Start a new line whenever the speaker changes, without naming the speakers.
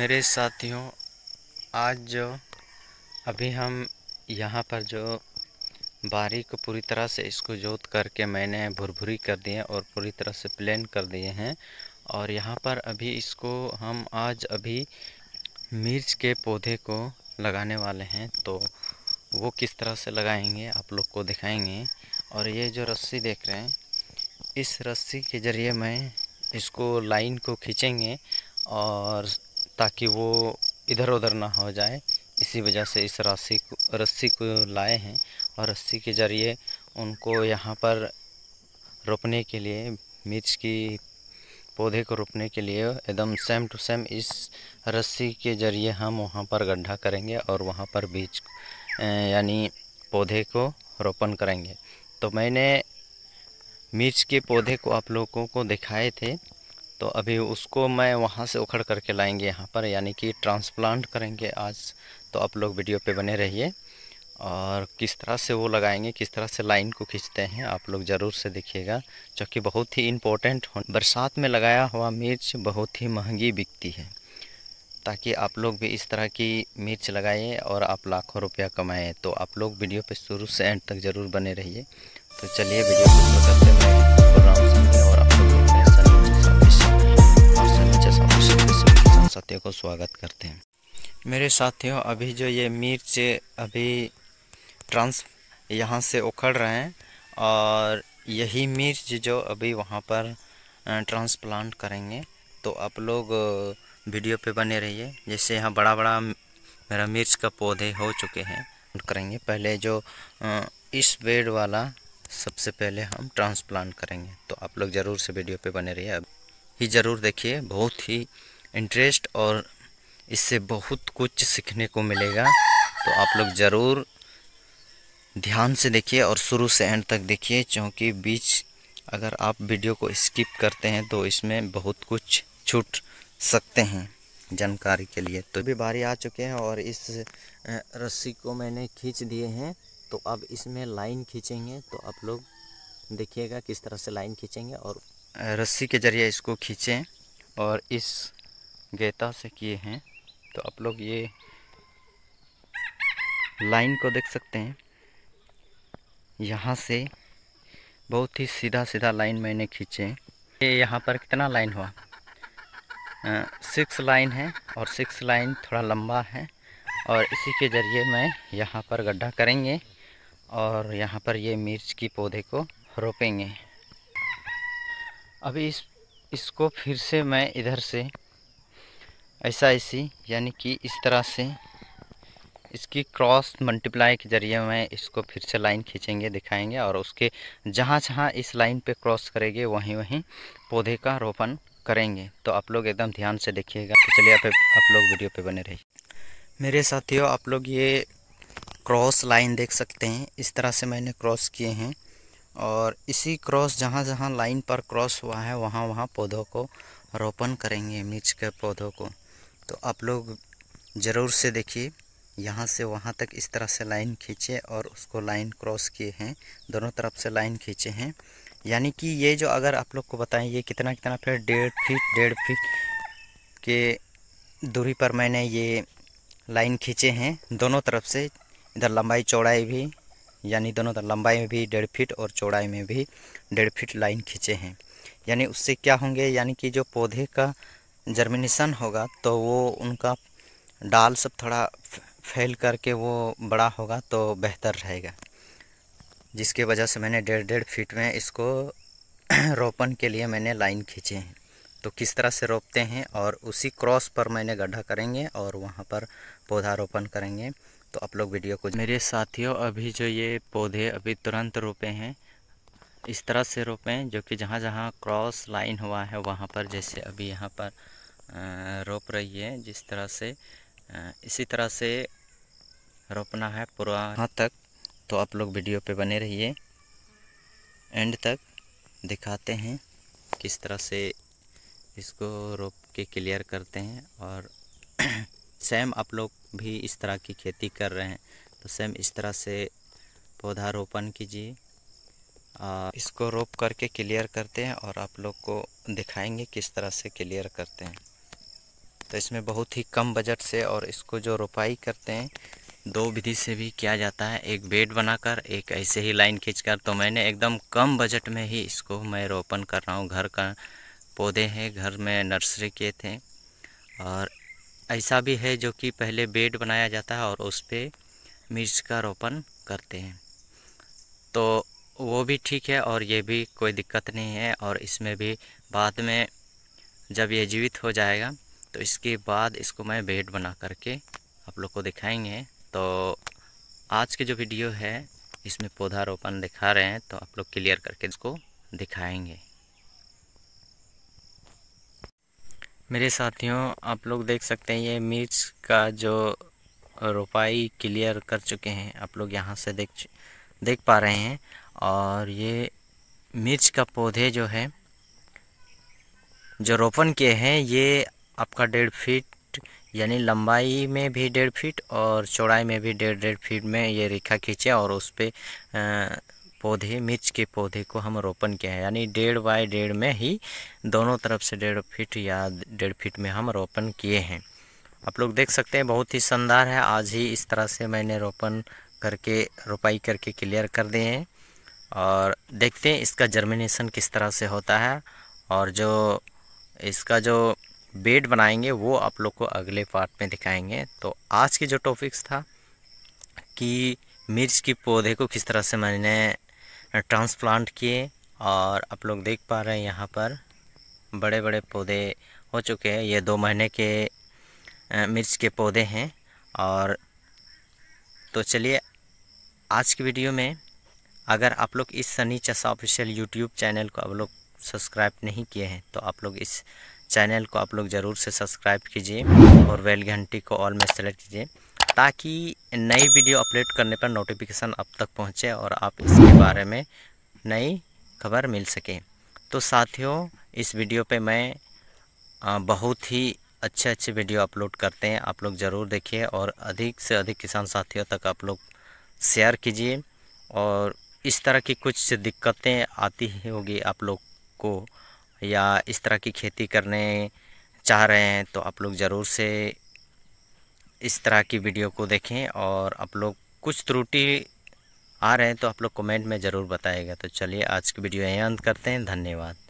मेरे साथियों आज जो अभी हम यहाँ पर जो बारी को पूरी तरह से इसको जोत करके मैंने भुरभुरी कर दिए और पूरी तरह से प्लेन कर दिए हैं और यहाँ पर अभी इसको हम आज अभी मिर्च के पौधे को लगाने वाले हैं तो वो किस तरह से लगाएंगे आप लोग को दिखाएंगे और ये जो रस्सी देख रहे हैं इस रस्सी के ज़रिए मैं इसको लाइन को खींचेंगे और ताकि वो इधर उधर ना हो जाए इसी वजह से इस राशि को रस्सी को लाए हैं और रस्सी के ज़रिए उनको यहाँ पर रोपने के लिए मिर्च की पौधे को रोपने के लिए एकदम सेम टू सेम इस रस्सी के ज़रिए हम वहाँ पर गड्ढा करेंगे और वहाँ पर बीज यानी पौधे को रोपण करेंगे तो मैंने मिर्च के पौधे को आप लोगों को दिखाए थे तो अभी उसको मैं वहाँ से उखड़ करके लाएंगे यहाँ पर यानी कि ट्रांसप्लांट करेंगे आज तो आप लोग वीडियो पे बने रहिए और किस तरह से वो लगाएंगे किस तरह से लाइन को खींचते हैं आप लोग ज़रूर से देखिएगा क्योंकि बहुत ही इम्पोर्टेंट हो बरसात में लगाया हुआ मिर्च बहुत ही महंगी बिकती है ताकि आप लोग भी इस तरह की मिर्च लगाएं और आप लाखों रुपया कमाएं तो आप लोग वीडियो पे शुरू से एंड तक ज़रूर बने रहिए तो चलिए वीडियो को करते हैं साथियों को स्वागत करते हैं मेरे साथियों अभी जो ये मिर्च अभी ट्रांस यहाँ से उखड़ रहे हैं और यही मिर्च जो अभी वहाँ पर ट्रांसप्लांट करेंगे तो आप लोग वीडियो पे बने रहिए जैसे यहाँ बड़ा बड़ा मेरा मिर्च का पौधे हो चुके हैं करेंगे पहले जो इस बेड वाला सबसे पहले हम ट्रांसप्लांट करेंगे तो आप लोग ज़रूर से वीडियो पे बने रहिए अब ही ज़रूर देखिए बहुत ही इंटरेस्ट और इससे बहुत कुछ सीखने को मिलेगा तो आप लोग ज़रूर ध्यान से देखिए और शुरू से एंड तक देखिए क्योंकि बीच अगर आप वीडियो को स्किप करते हैं तो इसमें बहुत कुछ छूट सकते हैं जानकारी के लिए तो भी बारी आ चुके हैं और इस रस्सी को मैंने खींच दिए हैं तो अब इसमें लाइन खींचेंगे तो आप लोग देखिएगा किस तरह से लाइन खींचेंगे और रस्सी के ज़रिए इसको खींचें और इस गेता से किए हैं तो आप लोग ये लाइन को देख सकते हैं यहाँ से बहुत ही सीधा सीधा लाइन मैंने खींचे ये यहाँ पर कितना लाइन हुआ सिक्स लाइन है और सिक्स लाइन थोड़ा लंबा है और इसी के ज़रिए मैं यहाँ पर गड्ढा करेंगे और यहाँ पर ये मिर्च की पौधे को रोपेंगे अभी इस इसको फिर से मैं इधर से ऐसा ऐसी यानी कि इस तरह से इसकी क्रॉस मल्टीप्लाई के ज़रिए मैं इसको फिर से लाइन खींचेंगे दिखाएंगे और उसके जहाँ जहाँ इस लाइन पे क्रॉस करेंगे वहीं वहीं पौधे का रोपण करेंगे तो आप लोग एकदम ध्यान से देखिएगा तो चलिए आप आप लोग वीडियो पे बने रहिए मेरे साथियों आप लोग ये क्रॉस लाइन देख सकते हैं इस तरह से मैंने क्रॉस किए हैं और इसी क्रॉस जहाँ जहाँ लाइन पर क्रॉस हुआ है वहाँ वहाँ पौधों को रोपण करेंगे मिर्च के पौधों को तो आप लोग ज़रूर से देखिए यहाँ से वहाँ तक इस तरह से लाइन खींचे और उसको लाइन क्रॉस किए हैं दोनों तरफ से लाइन खींचे हैं यानी कि ये जो अगर आप लोग को बताएं ये कितना कितना फिर डेढ़ फीट डेढ़ फीट के दूरी पर मैंने ये लाइन खींचे हैं दोनों तरफ से इधर लंबाई चौड़ाई भी यानी दोनों तरफ लंबाई में भी डेढ़ फीट और चौड़ाई में भी डेढ़ फीट लाइन खींचे हैं यानी उससे क्या होंगे यानी कि जो पौधे का जर्मिनेशन होगा तो वो उनका डाल सब थोड़ा फैल करके वो बड़ा होगा तो बेहतर रहेगा जिसके वजह से मैंने डेढ़ डेढ़ फीट में इसको रोपन के लिए मैंने लाइन खींचे हैं तो किस तरह से रोपते हैं और उसी क्रॉस पर मैंने गड्ढा करेंगे और वहाँ पर पौधा रोपण करेंगे तो आप लोग वीडियो को मेरे साथियों अभी जो ये पौधे अभी तुरंत रोपे हैं इस तरह से रोपें जो कि जहाँ जहाँ क्रॉस लाइन हुआ है वहाँ पर जैसे अभी यहाँ पर रोप रही है जिस तरह से इसी तरह से रोपना है पूरा यहाँ तक तो आप लोग वीडियो पे बने रहिए एंड तक दिखाते हैं किस तरह से इसको रोप के क्लियर करते हैं और सेम आप लोग भी इस तरह की खेती कर रहे हैं तो सेम इस तरह से पौधा रोपण कीजिए इसको रोप करके क्लियर करते हैं और आप लोग को दिखाएंगे किस तरह से क्लियर करते हैं तो इसमें बहुत ही कम बजट से और इसको जो रोपाई करते हैं दो विधि से भी किया जाता है एक बेड बनाकर एक ऐसे ही लाइन खींचकर तो मैंने एकदम कम बजट में ही इसको मैं रोपण कर रहा हूँ घर का पौधे हैं घर में नर्सरी किए थे और ऐसा भी है जो कि पहले बेड बनाया जाता है और उस पर मिर्च का रोपण करते हैं तो वो भी ठीक है और ये भी कोई दिक्कत नहीं है और इसमें भी बाद में जब ये जीवित हो जाएगा तो इसके बाद इसको मैं बेड बना करके आप लोग को दिखाएंगे तो आज के जो वीडियो है इसमें पौधारोपण दिखा रहे हैं तो आप लोग क्लियर करके इसको दिखाएंगे मेरे साथियों आप लोग देख सकते हैं ये मिर्च का जो रोपाई क्लियर कर चुके हैं आप लोग यहाँ से देख देख पा रहे हैं और ये मिर्च का पौधे जो है जो रोपण के हैं ये आपका डेढ़ फीट यानी लंबाई में भी डेढ़ फीट और चौड़ाई में भी डेढ़ डेढ़ फीट में ये रेखा खींचे और उस पर पौधे मिर्च के पौधे को हम रोपण किए हैं यानी डेढ़ बाय डेढ़ में ही दोनों तरफ से डेढ़ फीट या डेढ़ फीट में हम रोपण किए हैं आप लोग देख सकते हैं बहुत ही शानदार है आज ही इस तरह से मैंने रोपण करके रोपाई करके क्लियर कर दिए हैं और देखते हैं इसका जर्मिनेशन किस तरह से होता है और जो इसका जो बेड बनाएंगे वो आप लोग को अगले पार्ट में दिखाएंगे तो आज के जो टॉपिक्स था कि मिर्च की पौधे को किस तरह से मैंने ट्रांसप्लांट किए और आप लोग देख पा रहे हैं यहाँ पर बड़े बड़े पौधे हो चुके हैं ये दो महीने के मिर्च के पौधे हैं और तो चलिए आज की वीडियो में अगर आप लोग इस सनी चशा ऑफिशियल यूट्यूब चैनल को आप लोग सब्सक्राइब नहीं किए हैं तो आप लोग इस चैनल को आप लोग ज़रूर से सब्सक्राइब कीजिए और वेल घंटी को ऑल में सेलेक्ट कीजिए ताकि नई वीडियो अपलोड करने पर नोटिफिकेशन अब तक पहुंचे और आप इसके बारे में नई खबर मिल सके तो साथियों इस वीडियो पे मैं बहुत ही अच्छे अच्छे वीडियो अपलोड करते हैं आप लोग ज़रूर देखिए और अधिक से अधिक किसान साथियों तक आप लोग शेयर कीजिए और इस तरह की कुछ दिक्कतें आती होगी आप लोग को या इस तरह की खेती करने चाह रहे हैं तो आप लोग ज़रूर से इस तरह की वीडियो को देखें और आप लोग कुछ त्रुटि आ रहे हैं तो आप लोग कमेंट में ज़रूर बताएगा तो चलिए आज की वीडियो यहीं अंत करते हैं धन्यवाद